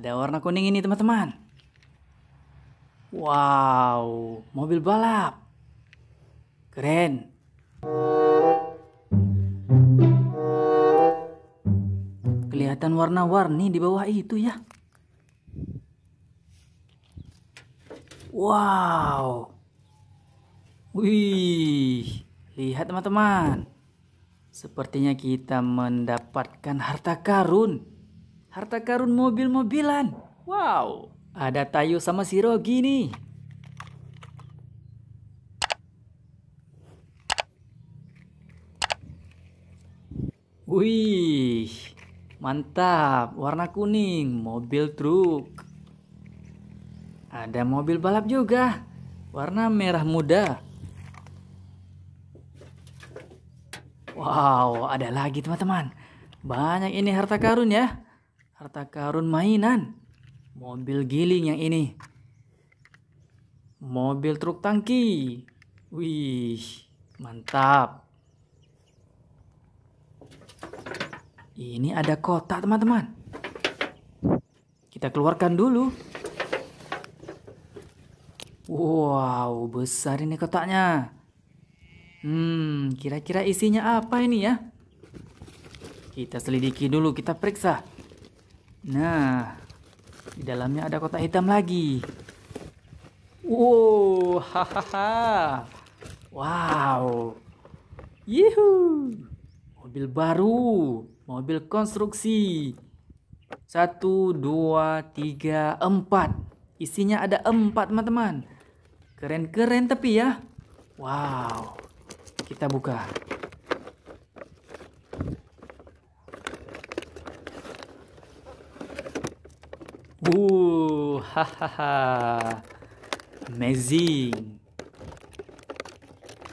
Ada warna kuning ini teman-teman. Wow, mobil balap. Keren. Kelihatan warna-warni di bawah itu ya. Wow. Wih, lihat teman-teman. Sepertinya kita mendapatkan harta karun. Harta karun mobil-mobilan. Wow, ada Tayo sama si Rogi nih. Wih, mantap. Warna kuning, mobil truk. Ada mobil balap juga. Warna merah muda. Wow, ada lagi teman-teman. Banyak ini harta karun ya harta karun mainan, mobil giling yang ini, mobil truk tangki. Wih, mantap. Ini ada kotak, teman-teman. Kita keluarkan dulu. Wow, besar ini kotaknya. Hmm, kira-kira isinya apa ini ya? Kita selidiki dulu, kita periksa. Nah, di dalamnya ada kotak hitam lagi. Wow, hahaha. Wow. Yuhu. Mobil baru, mobil konstruksi. Satu, dua, tiga, empat. Isinya ada empat, teman-teman. Keren-keren tapi ya. Wow. Kita buka. Uh, hahaha, amazing.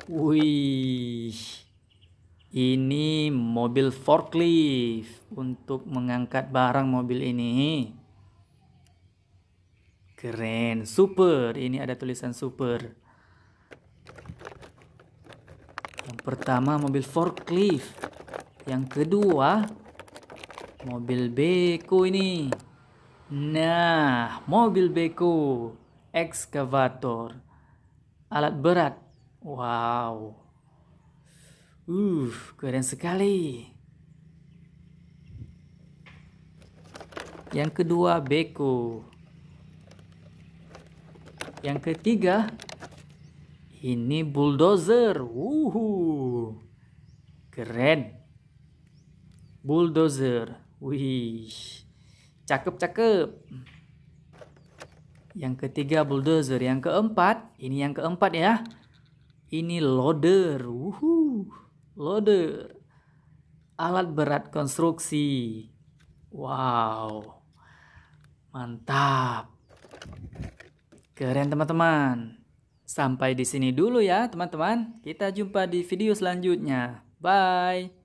Wih, ini mobil forklift untuk mengangkat barang mobil ini. Keren, super. Ini ada tulisan super. Yang pertama mobil forklift. Yang kedua mobil beko ini. Nah, mobil beko, ekskavator, alat berat. Wow. Uh, keren sekali. Yang kedua, beko. Yang ketiga, ini bulldozer. Wuhu. Keren. Bulldozer. Wih. Cakep-cakep. Yang ketiga bulldozer. Yang keempat, ini yang keempat ya. Ini loader. Wuhu. Loader. Alat berat konstruksi. Wow. Mantap. Keren teman-teman. Sampai di sini dulu ya teman-teman. Kita jumpa di video selanjutnya. Bye.